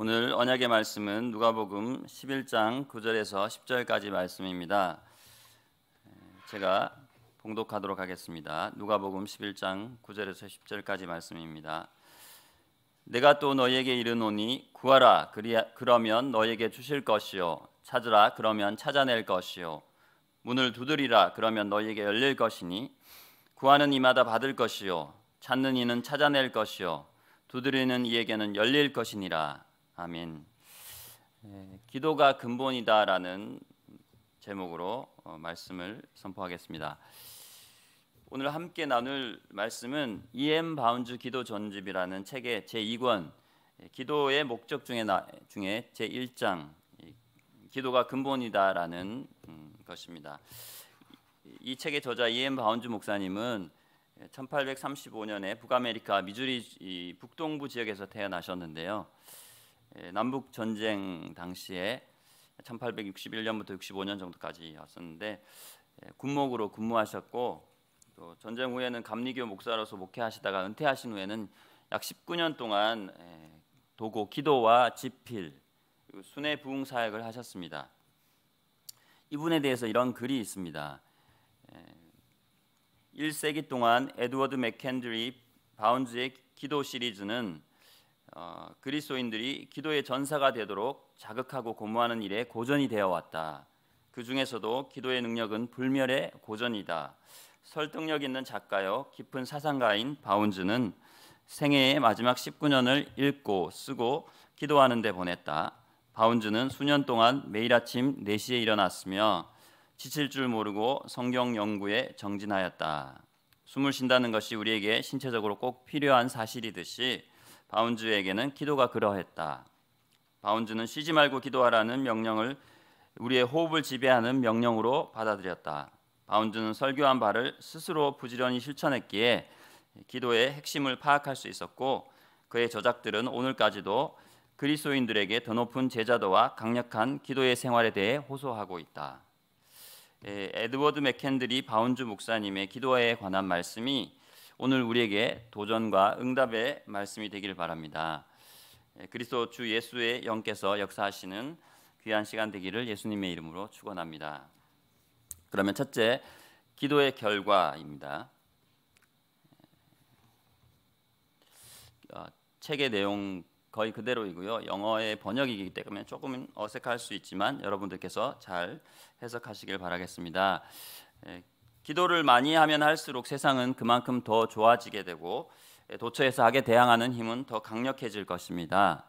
오늘 언약의 말씀은 누가복음 11장 9절에서 10절까지 말씀입니다. 제가 봉독하도록 하겠습니다. 누가복음 11장 9절에서 10절까지 말씀입니다. 내가 또 너희에게 이르노니 구하라 그러면 너희에게 주실 것이요 찾으라 그러면 찾아낼 것이요 문을 두드리라 그러면 너희에게 열릴 것이니 구하는 이마다 받을 것이요 찾는 이는 찾아낼 것이요 두드리는 이에게는 열릴 것이니라 아멘. 예, 기도가 근본이다라는 제목으로 어, 말씀을 선포하겠습니다. 오늘 함께 나눌 말씀은 E.M. 바운즈 기도 전집이라는 책의 제 2권 예, 기도의 목적 중에 나, 중에 제 1장 기도가 근본이다라는 음, 것입니다. 이 책의 저자 E.M. 바운즈 목사님은 1835년에 예, 북아메리카 미주리 북동부 지역에서 태어나셨는데요. 예, 남북 전쟁 당시에 1861년부터 65년 정도까지 왔었는데 예, 군목으로 근무하셨고 또 전쟁 후에는 감리교 목사로서 목회하시다가 은퇴하신 후에는 약 19년 동안 예, 도고 기도와 집필 순회 부흥 사역을 하셨습니다. 이분에 대해서 이런 글이 있습니다. 1세기 동안 에드워드 맥켄드리 바운즈의 기도 시리즈는 어, 그리스도인들이 기도의 전사가 되도록 자극하고 고무하는 일에 고전이 되어 왔다. 그 중에서도 기도의 능력은 불멸의 고전이다. 설득력 있는 작가요 깊은 사상가인 바운즈는 생애의 마지막 19년을 읽고 쓰고 기도하는 데 보냈다. 바운즈는 수년 동안 매일 아침 4시에 일어났으며 지칠 줄 모르고 성경 연구에 정진하였다. 숨을 쉰다는 것이 우리에게 신체적으로 꼭 필요한 사실이듯이 바운즈에게는 기도가 그러했다. 바운즈는 쉬지 말고 기도하라는 명령을 우리의 호흡을 지배하는 명령으로 받아들였다. 바운즈는 설교한 바를 스스로 부지런히 실천했기에 기도의 핵심을 파악할 수 있었고 그의 저작들은 오늘까지도 그리스도인들에게 더 높은 제자도와 강력한 기도의 생활에 대해 호소하고 있다. 에드워드 맥켄들이 바운즈 목사님의 기도에 관한 말씀이 오늘 우리에게 도전과 응답의 말씀이 되기를 바랍니다. 예, 그리스도 주 예수의 영께서 역사하시는 귀한 시간 되기를 예수님의 이름으로 축원합니다. 그러면 첫째 기도의 결과입니다. 어, 책의 내용 거의 그대로이고요. 영어의 번역이기 때문에 조금 어색할 수 있지만 여러분들께서 잘 해석하시길 바라겠습니다. 예, 기도를 많이 하면 할수록 세상은 그만큼 더 좋아지게 되고 예, 도처에서 악에 대항하는 힘은 더 강력해질 것입니다.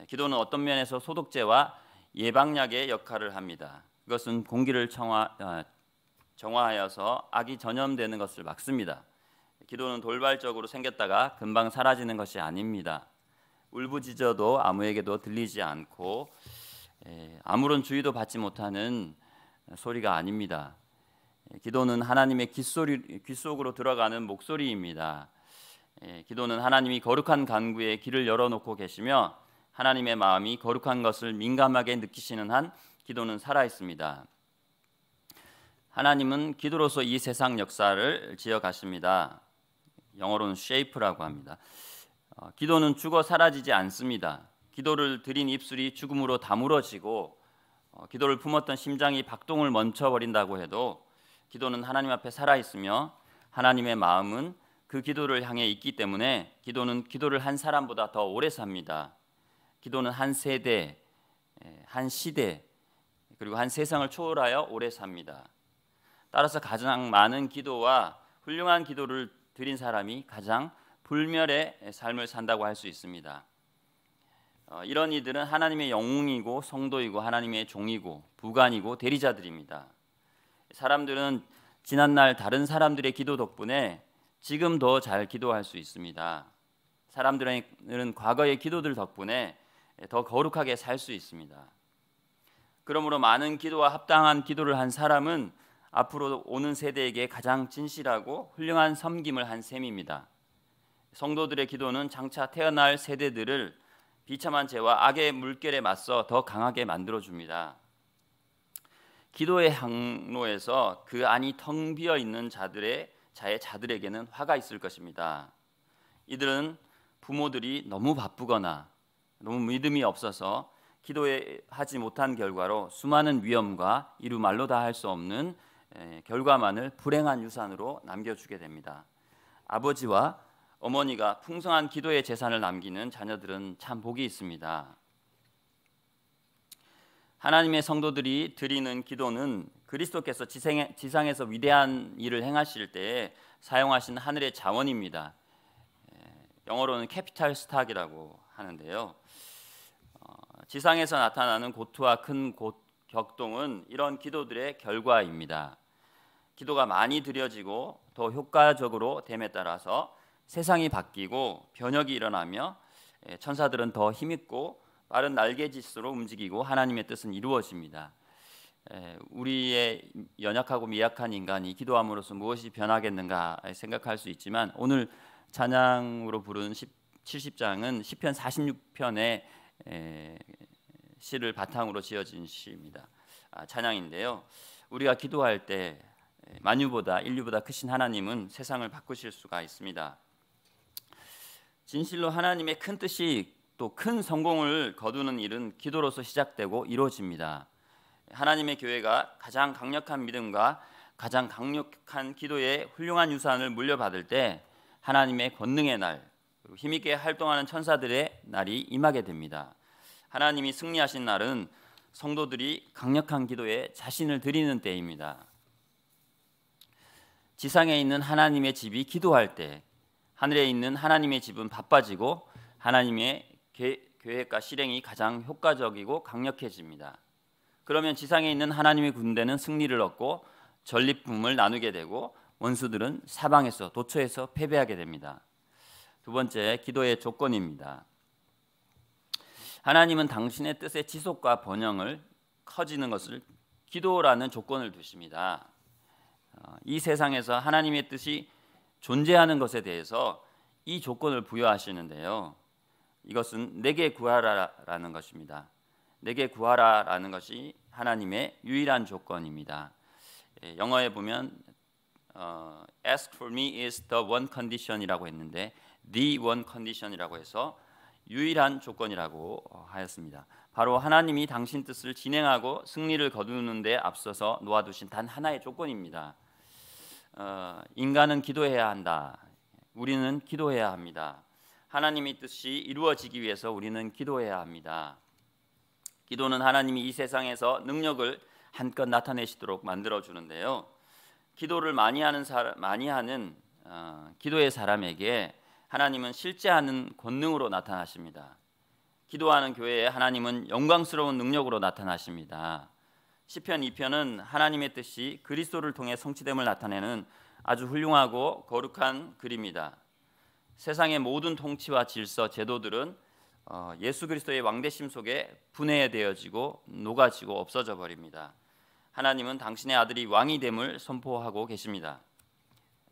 예, 기도는 어떤 면에서 소독제와 예방약의 역할을 합니다. 이것은 공기를 청화, 아, 정화하여서 악이 전염되는 것을 막습니다. 기도는 돌발적으로 생겼다가 금방 사라지는 것이 아닙니다. 울부짖어도 아무에게도 들리지 않고 예, 아무런 주의도 받지 못하는 소리가 아닙니다. 기도는 하나님의 귓소리, 귓속으로 들어가는 목소리입니다. 예, 기도는 하나님이 거룩한 간구에 길을 열어놓고 계시며 하나님의 마음이 거룩한 것을 민감하게 느끼시는 한 기도는 살아 있습니다. 하나님은 기도로서 이 세상 역사를 지어 가십니다. 영어로는 shape라고 합니다. 어, 기도는 죽어 사라지지 않습니다. 기도를 드린 입술이 죽음으로 다물어지고 어, 기도를 품었던 심장이 박동을 멈춰버린다고 해도 기도는 하나님 앞에 살아 있으며 하나님의 마음은 그 기도를 향해 있기 때문에 기도는 기도를 한 사람보다 더 오래 삽니다. 기도는 한 세대, 예, 한 시대, 그리고 한 세상을 초월하여 오래 삽니다. 따라서 가장 많은 기도와 훌륭한 기도를 드린 사람이 가장 불멸의 삶을 산다고 할 수 있습니다. 어, 이런 이들은 하나님의 영웅이고 성도이고 하나님의 종이고 부관이고 대리자들입니다. 사람들은 지난날 다른 사람들의 기도 덕분에 지금 더잘 기도할 수 있습니다. 사람들은 과거의 기도들 덕분에 더 거룩하게 살 수 있습니다. 그러므로 많은 기도와 합당한 기도를 한 사람은 앞으로 오는 세대에게 가장 진실하고 훌륭한 섬김을 한 셈입니다. 성도들의 기도는 장차 태어날 세대들을 비참한 죄와 악의 물결에 맞서 더 강하게 만들어 줍니다. 기도의 항로에서 그 안이 텅 비어 있는 자들의 자의 자들에게는 화가 있을 것입니다. 이들은 부모들이 너무 바쁘거나 너무 믿음이 없어서 기도 하지 못한 결과로 수많은 위험과 이루 말로 다 할 수 없는 결과만을 불행한 유산으로 남겨주게 됩니다. 아버지와 어머니가 풍성한 기도의 재산을 남기는 자녀들은 참 복이 있습니다. 하나님의 성도들이 드리는 기도는 그리스도께서 지상에서 위대한 일을 행하실 때 사용하신 하늘의 자원입니다. 예, 영어로는 캐피탈 스탁이라고 하는데요. 어, 지상에서 나타나는 고투와 큰 고, 격동은 이런 기도들의 결과입니다. 기도가 많이 드려지고 더 효과적으로 됨에 따라서 세상이 바뀌고 변혁이 일어나며 예, 천사들은 더 힘있고 빠른 날개짓으로 움직이고 하나님의 뜻은 이루어집니다. 우리의 연약하고 미약한 인간이 기도함으로써 무엇이 변하겠는가 생각할 수 있지만 오늘 찬양으로 부른 70장은 시편 46편의 시를 바탕으로 지어진 시입니다. 아, 찬양인데요. 우리가 기도할 때 만유보다 인류보다 크신 하나님은 세상을 바꾸실 수가 있습니다. 진실로 하나님의 큰 뜻이 또큰 성공을 거두는 일은 기도로서 시작되고 이루어집니다. 하나님의 교회가 가장 강력한 믿음과 가장 강력한 기도의 훌륭한 유산을 물려받을 때 하나님의 권능의 날, 힘있게 활동하는 천사들의 날이 임하게 됩니다. 하나님이 승리하신 날은 성도들이 강력한 기도에 자신을 드리는 때입니다. 지상에 있는 하나님의 집이 기도할 때 하늘에 있는 하나님의 집은 바빠지고 하나님의 계획과 실행이 가장 효과적이고 강력해집니다. 그러면 지상에 있는 하나님의 군대는 승리를 얻고 전리품을 나누게 되고 원수들은 사방에서 도처에서 패배하게 됩니다. 두 번째 기도의 조건입니다. 하나님은 당신의 뜻의 지속과 번영을 커지는 것을 기도라는 조건을 두십니다. 어, 이 세상에서 하나님의 뜻이 존재하는 것에 대해서 이 조건을 부여하시는데요. 이것은 내게 구하라라는 것입니다. 내게 구하라라는 것이 하나님의 유일한 조건입니다. 예, 영어에 보면 어, ask for me is the one condition이라고 했는데 the one condition이라고 해서 유일한 조건이라고 하였습니다. 바로 하나님이 당신 뜻을 진행하고 승리를 거두는데 앞서서 놓아두신 단 하나의 조건입니다. 어, 인간은 기도해야 한다. 우리는 기도해야 합니다. 하나님의 뜻이 이루어지기 위해서 우리는 기도해야 합니다. 기도는 하나님이 이 세상에서 능력을 한껏 나타내시도록 만들어 주는데요. 기도를 많이 하는 사람, 많이 하는 어, 기도의 사람에게 하나님은 실제하는 권능으로 나타나십니다. 기도하는 교회에 하나님은 영광스러운 능력으로 나타나십니다. 시편 2편은 하나님의 뜻이 그리스도를 통해 성취됨을 나타내는 아주 훌륭하고 거룩한 글입니다. 세상의 모든 통치와 질서, 제도들은 어, 예수 그리스도의 왕대심 속에 분해되어지고 녹아지고 없어져 버립니다. 하나님은 당신의 아들이 왕이 됨을 선포하고 계십니다.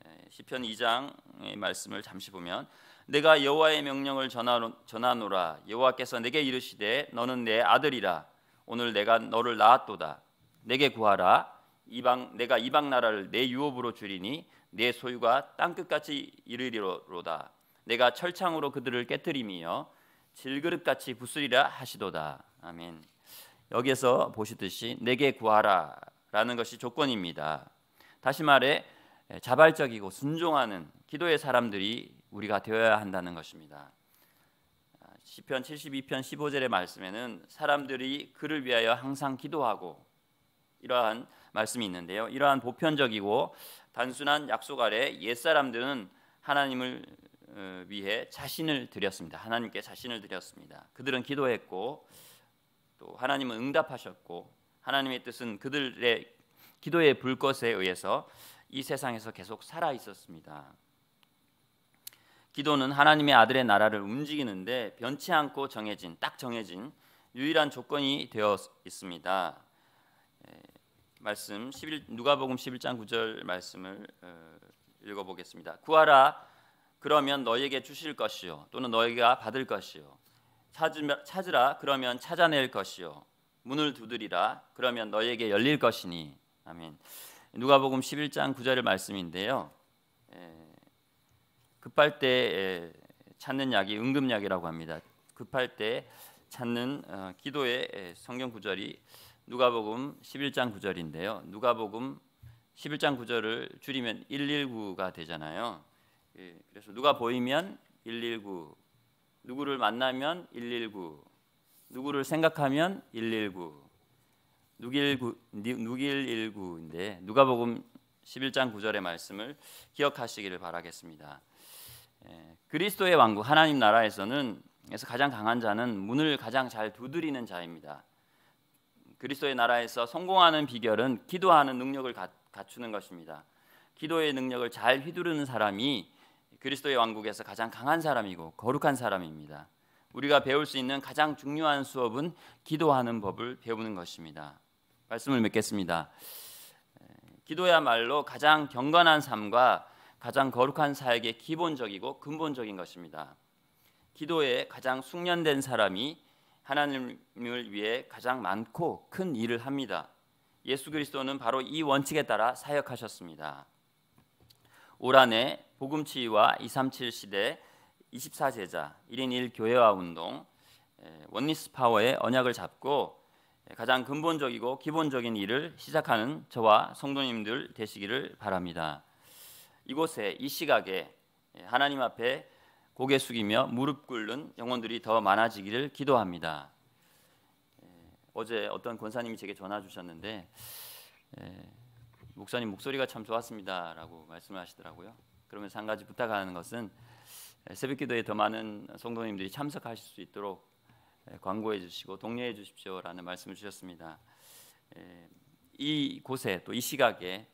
예, 시편 2장의 말씀을 잠시 보면 내가 여호와의 명령을 전하노라 여호와께서 내게 이르시되 너는 내 아들이라 오늘 내가 너를 낳았도다 내게 구하라 이방 내가 이방 나라를 내 유업으로 주리니 내 소유가 땅 끝까지 이르리로다 내가 철창으로 그들을 깨뜨리며 질그릇같이 부수리라 하시도다. 아멘. 여기에서 보시듯이 내게 구하라라는 것이 조건입니다. 다시 말해 예, 자발적이고 순종하는 기도의 사람들이 우리가 되어야 한다는 것입니다. 아, 시편 72편 15절의 말씀에는 사람들이 그를 위하여 항상 기도하고 이러한 말씀이 있는데요. 이러한 보편적이고 단순한 약속 아래 옛사람들은 하나님을 어, 위해 자신을 드렸습니다. 하나님께 자신을 드렸습니다. 그들은 기도했고 또 하나님은 응답하셨고 하나님의 뜻은 그들의 기도의 불것에 의해서 이 세상에서 계속 살아 있었습니다. 기도는 하나님의 아들의 나라를 움직이는데 변치 않고 정해진 딱 정해진 유일한 조건이 되어 있습니다. 예, 말씀 11, 누가복음 11장 9절 말씀을 어, 읽어보겠습니다. 구하라 그러면 너에게 주실 것이요 또는 너희가 받을 것이요 찾으라 그러면 찾아낼 것이요 문을 두드리라 그러면 너에게 열릴 것이니 아멘. 누가복음 11장 9절의 말씀인데요. 급할 때 찾는 약이 응급약이라고 합니다. 급할 때 찾는 어, 기도의 성경 구절이 누가복음 11장 9절인데요. 누가복음 11장 9절을 줄이면 119가 되잖아요. 예, 그래서 누가 보이면 119, 누구를 만나면 119, 누구를 생각하면 119, 누길구, 누길일구인데 누가복음 11장 9절의 말씀을 기억하시기를 바라겠습니다. 예, 그리스도의 왕국 하나님 나라에서는 그래서 가장 강한 자는 문을 가장 잘 두드리는 자입니다. 그리스도의 나라에서 성공하는 비결은 기도하는 능력을 갖추는 것입니다. 기도의 능력을 잘 휘두르는 사람이 그리스도의 왕국에서 가장 강한 사람이고 거룩한 사람입니다. 우리가 배울 수 있는 가장 중요한 수업은 기도하는 법을 배우는 것입니다. 말씀을 맺겠습니다. 기도야말로 가장 경건한 삶과 가장 거룩한 사역의 기본적이고 근본적인 것입니다. 기도에 가장 숙련된 사람이 하나님을 위해 가장 많고 큰 일을 합니다. 예수 그리스도는 바로 이 원칙에 따라 사역하셨습니다. 올한해 복음치유와 237 시대 24제자 1인 1 교회화 운동 원리스 파워의 언약을 잡고 가장 근본적이고 기본적인 일을 시작하는 저와 성도님들 되시기를 바랍니다. 이곳에 이 시각에 하나님 앞에 고개 숙이며 무릎 꿇는 영혼들이 더 많아지기를 기도합니다. 어제 어떤 권사님이 제게 전화 주셨는데 목사님 목소리가 참 좋았습니다라고 말씀을 하시더라고요. 그러면서 한 가지 부탁하는 것은 새벽기도에 더 많은 성도님들이 참석하실 수 있도록 광고해 주시고 독려해 주십시오라는 말씀을 주셨습니다. 이 곳에 또 이 시각에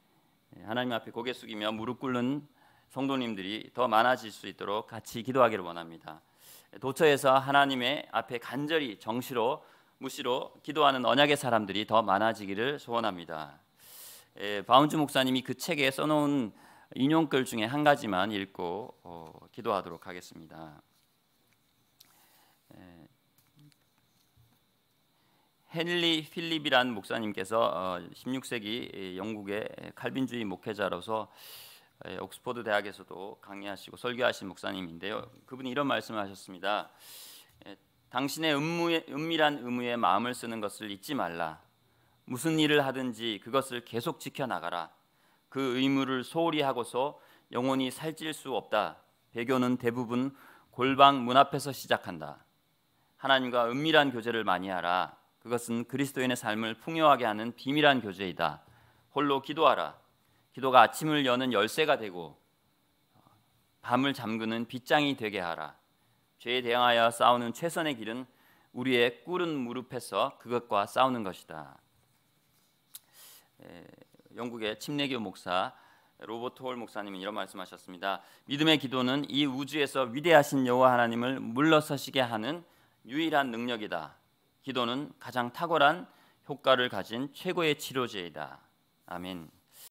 하나님 앞에 고개 숙이며 무릎 꿇는 성도님들이 더 많아질 수 있도록 같이 기도하기를 원합니다. 도처에서 하나님의 앞에 간절히 정시로 무시로 기도하는 언약의 사람들이 더 많아지기를 소원합니다. 예, 바운즈 목사님이 그 책에 써놓은 인용글 중에 한 가지만 읽고 어, 기도하도록 하겠습니다. 에, 예. 헨리 필립이란 목사님께서 어, 16세기 영국의 칼빈주의 목회자로서 예, 옥스퍼드 대학에서도 강의하시고 설교하신 목사님인데요. 그분이 이런 말씀을 하셨습니다. 당신의 음무에, 은밀한 의무에 마음을 쓰는 것을 잊지 말라. 무슨 일을 하든지 그것을 계속 지켜나가라. 그 의무를 소홀히 하고서 영혼이 살찔 수 없다. 배교는 대부분 골방 문 앞에서 시작한다. 하나님과 은밀한 교제를 많이 하라. 그것은 그리스도인의 삶을 풍요하게 하는 비밀한 교제이다. 홀로 기도하라. 기도가 아침을 여는 열쇠가 되고 밤을 잠그는 빗장이 되게 하라. 죄에 대항하여 싸우는 최선의 길은 우리의 꿇은 무릎에서 그것과 싸우는 것이다. 예, 영국의 침례교 목사 로버트 홀 목사님은 이런 말씀하셨습니다. 믿음의 기도는 이 우주에서 위대하신 여호와 하나님을 물러서시게 하는 유일한 능력이다. 기도는 가장 탁월한 효과를 가진 최고의 치료제이다. 아멘.